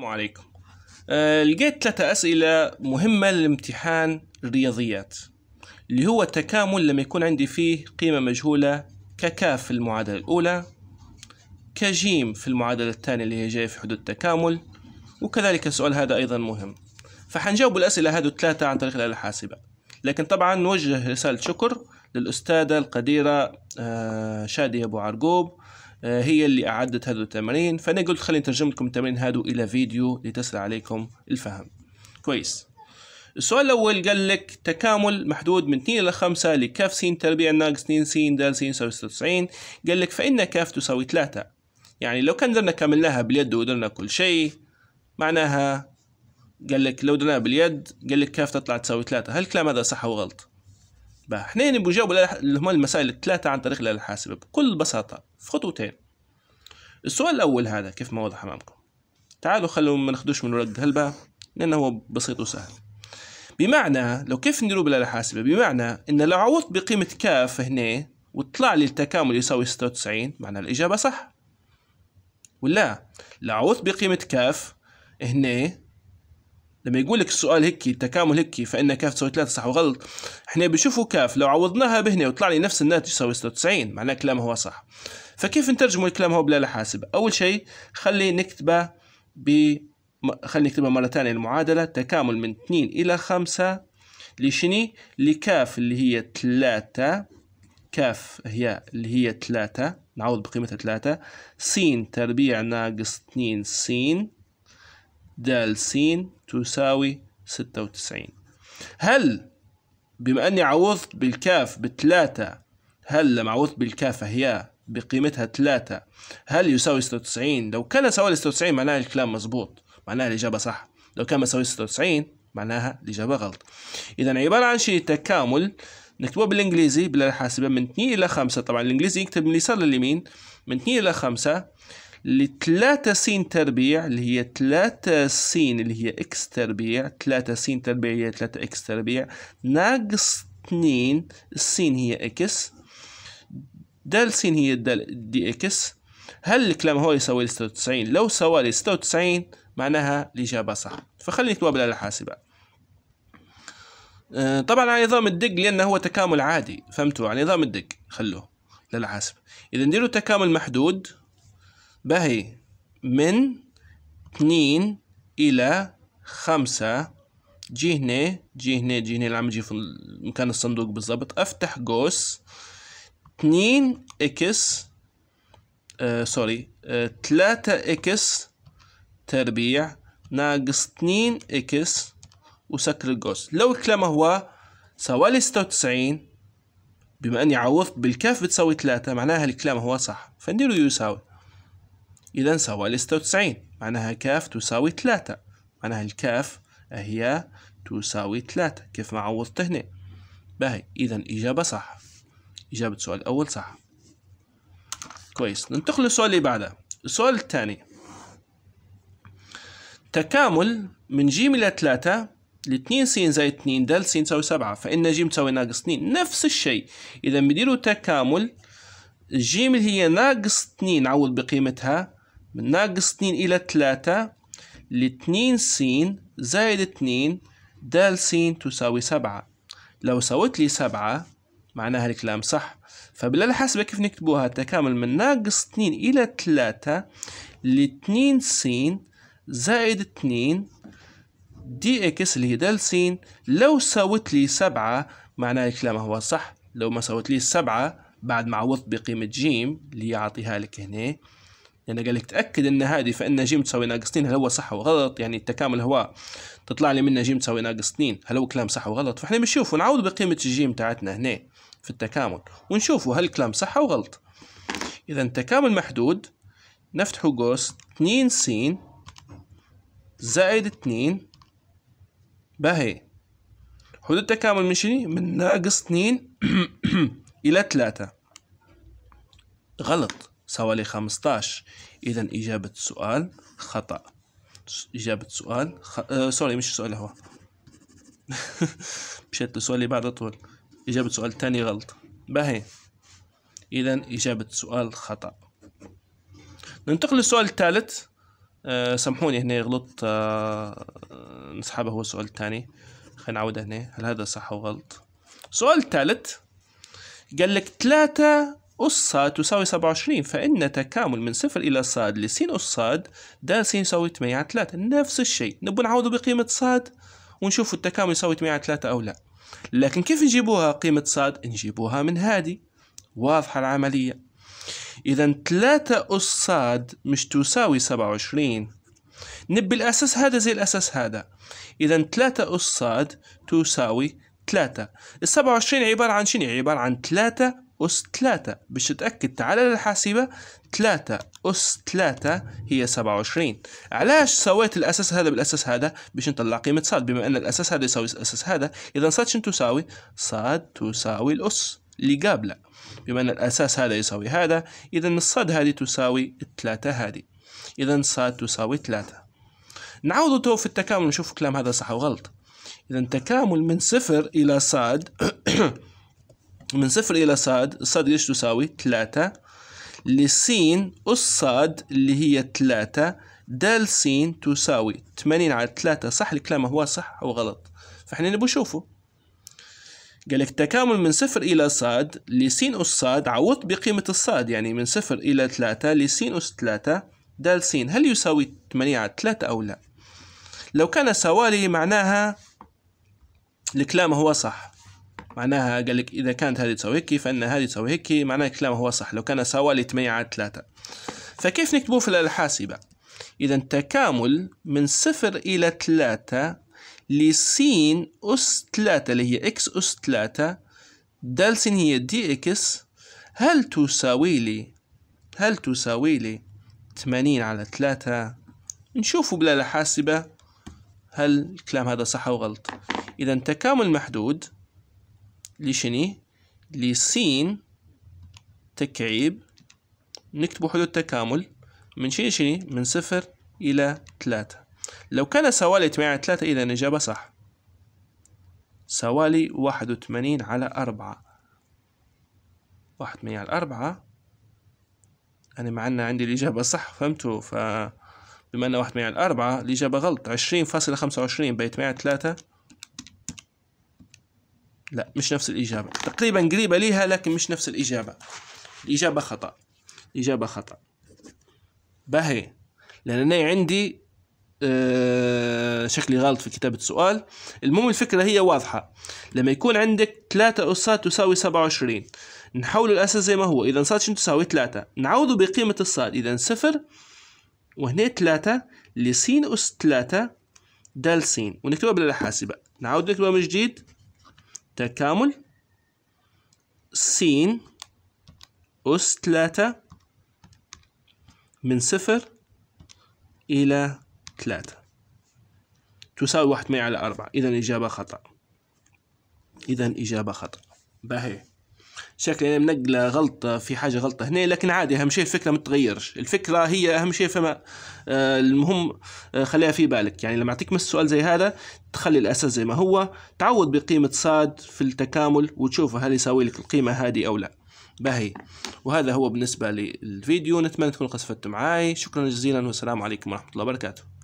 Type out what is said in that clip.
السلام عليكم آه لقيت ثلاثة أسئلة مهمة لامتحان الرياضيات اللي هو التكامل لما يكون عندي فيه قيمة مجهولة ككاف في المعادلة الأولى كجيم في المعادلة الثانية اللي هي جاية في حدود التكامل وكذلك السؤال هذا أيضا مهم فحنجاوب الأسئلة هذه الثلاثة عن طريق الآلة الحاسبة لكن طبعا نوجه رسالة شكر للأستاذة القديرة آه شادية أبو عرقوب آه، هي اللي أعدت هذا التمرين فأنا قلت خليني نترجم لكم التمرين هذا إلى فيديو لتسهل عليكم الفهم كويس السؤال الأول قال لك تكامل محدود من 2 إلى 5 لكاف س تربيع ناقص 2 س د س يساوي 96 قال لك فإن كاف تساوي 3 يعني لو كان درنا كملناها باليد ودرنا كل شيء معناها قال لك لو درناها باليد قال لك كاف تطلع تساوي 3 هل الكلام هذا صح أو غلط؟ فاحنا نبغوا نجاوبوا اللي هما المسائل الثلاثة عن طريق الآلة الحاسبة بكل بساطة في خطوتين السؤال الأول هذا كيف ما واضح أمامكم تعالوا خلوا ما ناخدوش من ورقة هلبا لأنه هو بسيط وسهل بمعنى لو كيف نديروا بالآلة الحاسبة بمعنى إن لو عوضت بقيمة كاف هنا وطلع لي التكامل يساوي 96 معنى الإجابة صح ولا لو عوضت بقيمة كاف هنا لما يقول لك السؤال هيك التكامل هيك فان كاف تساوي 3 صح وغلط احنا بنشوفوا كاف لو عوضناها بهنا وطلع لي نفس الناتج يساوي 96 معناه كلامه هو صح فكيف نترجم الكلام هو بلا حاسب اول شيء خلي نكتبه ب خلي نكتبها مرة ثانية المعادلة تكامل من 2 إلى 5 لشني لكاف اللي هي 3 كاف هي اللي هي 3 نعوض بقيمتها 3 س تربيع ناقص 2 س د س تساوي 96 هل بما أني عوضت بالكاف بالثلاثة هل لما عوضت بالكاف هي بقيمتها 3 هل يساوي 96 لو كان يساوي 96 معناها الكلام مظبوط معناها الإجابة صح لو كان يساوي 96 معناها الإجابة غلط إذا عبارة عن شيء تكامل نكتبه بالإنجليزي بالحاسبة من 2 إلى 5 طبعا الإنجليزي يكتب من اليسار لليمين من 2 إلى 5 لثلاثة س تربيع اللي هي تلاتة س اللي هي اكس تربيع تلاتة س تربيع هي تلاتة اكس تربيع ناقص اثنين السين هي اكس دال سين هي دال دي اكس هل الكلام هو يساوي ستة وتسعين؟ لو سوى لي وتسعين معناها الإجابة صح فخلينا نكتبها الحاسبة آه، طبعا على نظام الدق لأنه هو تكامل عادي فهمتوا على نظام الدق خلوه للحاسب إذا نديروا تكامل محدود بهي من اتنين إلى خمسة جي هنا جي هنا جي هنا اللي عم يجي في مكان الصندوق بالظبط افتح قوس اتنين اكس آه سوري آه تلاتة اكس تربيع ناقص اتنين اكس وسكر القوس لو الكلام هو سوالي ستة وتسعين بما اني عوضت بالكاف بتساوي تلاتة معناها الكلام هو صح فنديرو يساوي إذا سوى لستة وتسعين معناها كاف تساوي 3 معناها الكاف هي تساوي 3 كيف ما عوضت هنا باهي إذا إجابة صح إجابة السؤال الأول صح كويس ننتقل للسؤال اللي بعده السؤال الثاني تكامل من ج إلى ل 2 س زائد اتنين د س تساوي سبعة فإن ج تساوي ناقص اتنين نفس الشيء إذا بنديروا تكامل ج هي ناقص اتنين نعوض بقيمتها من ناقص اتنين إلى تلاتة لاتنين سين زائد اتنين د س تساوي سبعة لو سوت لي سبعة معناها الكلام صح فبالحسبة كيف نكتبوها تكامل من ناقص اتنين إلى تلاتة لاتنين سين زائد اتنين دي اكس اللي هي دال س لو ساوت لي سبعة معناها الكلام هو صح لو ما ساوت لي السبعة بعد ما عوضت بقيمة جيم اللي يعطيها لك هنا يعني قال لك تاكد ان هذه فان جيم تساوي ناقص 2 هل هو صح وغلط يعني التكامل هو تطلع لي منه جيم تساوي ناقص 2 هل هو كلام صح وغلط فاحنا بنشوف ونعوض بقيمه الجيم تاعتنا هنا في التكامل ونشوفوا هل الكلام صح او غلط اذا التكامل محدود نفتحوا قوس 2 س زائد 2 باهي حدود التكامل من شنو من ناقص 2 الى 3 غلط حوالي 15 إذا إجابة السؤال خطأ إجابة السؤال خ... آه سوري مش السؤال هو مشيت للسؤال اللي طول إجابة سؤال تاني غلط باهي إذا إجابة سؤال خطأ ننتقل للسؤال الثالث أه سامحوني هنا غلطت أه نسحبه هو السؤال الثاني خلينا نعود هنا هل هذا صح أو غلط السؤال الثالث قال لك ثلاثة أس صاد تساوي سبعة وعشرين فإن تكامل من صفر إلى صاد لسين أس صاد دال سين يساوي تمانية على تلاتة نفس الشيء نبو نعوضو بقيمة صاد ونشوفوا التكامل يساوي تمانية على تلاتة أو لا لكن كيف نجيبوها قيمة صاد نجيبوها من هادي واضحة العملية إذا تلاتة أس صاد مش تساوي سبعة وعشرين نبي الأساس هذا زي الأساس هذا إذا تلاتة أس صاد تساوي تلاتة السبعة وعشرين عبارة عن شنو عبارة عن تلاتة أس تلاتة باش تتأكد تعال للحاسبة تلاتة أس تلاتة هي سبعة وعشرين علاش سويت الأساس هذا بالأساس هذا باش نطلع قيمة صاد بما أن الأساس هذا يساوي الأساس هذا إذا صاد شنو تساوي صاد تساوي الأس اللي قابله بما أن الأساس هذا يساوي هذا إذا الصاد هذه تساوي التلاتة هذه إذا صاد تساوي تلاتة نعوضوا تو في التكامل نشوف كلام هذا صح وغلط إذا تكامل من صفر إلى صاد من صفر إلى صاد الصاد إيش تساوي؟ تلاتة لسين الصاد اللي هي تلاتة دال سين تساوي تمانين على تلاتة صح الكلام هو صح أو غلط فإحنا نبغى نشوفه قالك تكامل من صفر إلى صاد لسين أس صاد عوضت بقيمة الصاد يعني من صفر إلى ثلاثة لسين أس ثلاثة دال سين هل يساوي 8 على ثلاثة أو لا؟ لو كان سوالي معناها الكلام هو صح معناها قال لك إذا كانت هذه تساوي هيك فإن هذه تساوي هيك معناها الكلام هو صح لو كان سوا لي 8 على 3 فكيف نكتبوه في الحاسبة؟ إذا تكامل من صفر إلى 3 لسين أس 3 اللي هي إكس أس 3 دال سين هي دي إكس هل تساوي لي هل تساوي لي 80 على 3 نشوفه بلا حاسبة هل الكلام هذا صح أو غلط إذا تكامل محدود لشني لسين تكعيب نكتبه حدود تكامل من شين شني من صفر إلى ثلاثة لو كان سوالي تمانية على ثلاثة إذا الإجابة صح سوالي واحد وثمانين على أربعة واحد وثمانين على أربعة أنا مع أن عندي الإجابة صح فهمتوا ف بما أن واحد وثمانين على أربعة الإجابة غلط عشرين فاصلة خمسة وعشرين على ثلاثة لا مش نفس الإجابة تقريبا قريبة ليها لكن مش نفس الإجابة الإجابة خطأ الإجابة خطأ باهي لأن أنا عندي آه، شكلي غلط في كتابة السؤال المهم الفكرة هي واضحة لما يكون عندك 3 أسات تساوي 27 نحول الأساس زي ما هو إذا صاد شنو تساوي 3 نعوضه بقيمة الصاد إذا صفر وهنا 3 لسين أس 3 دال سين ونكتبها بالحاسبة نعود نكتبها من جديد تكامل س أس تلاتة من صفر إلى تلاتة تساوي واحد مية على أربعة إذا إجابة خطأ إذا إجابة خطأ باهي شكل يعني منقله غلطه في حاجه غلطه هنا لكن عادي اهم شيء الفكره ما تتغيرش الفكره هي اهم شيء فما آه، المهم آه، خليها في بالك يعني لما اعطيك مثل سؤال زي هذا تخلي الاساس زي ما هو تعود بقيمه صاد في التكامل وتشوف هل يساوي لك القيمه هذه او لا باهي وهذا هو بالنسبه للفيديو نتمنى تكونوا قد استفدتم معي شكرا جزيلا والسلام عليكم ورحمه الله وبركاته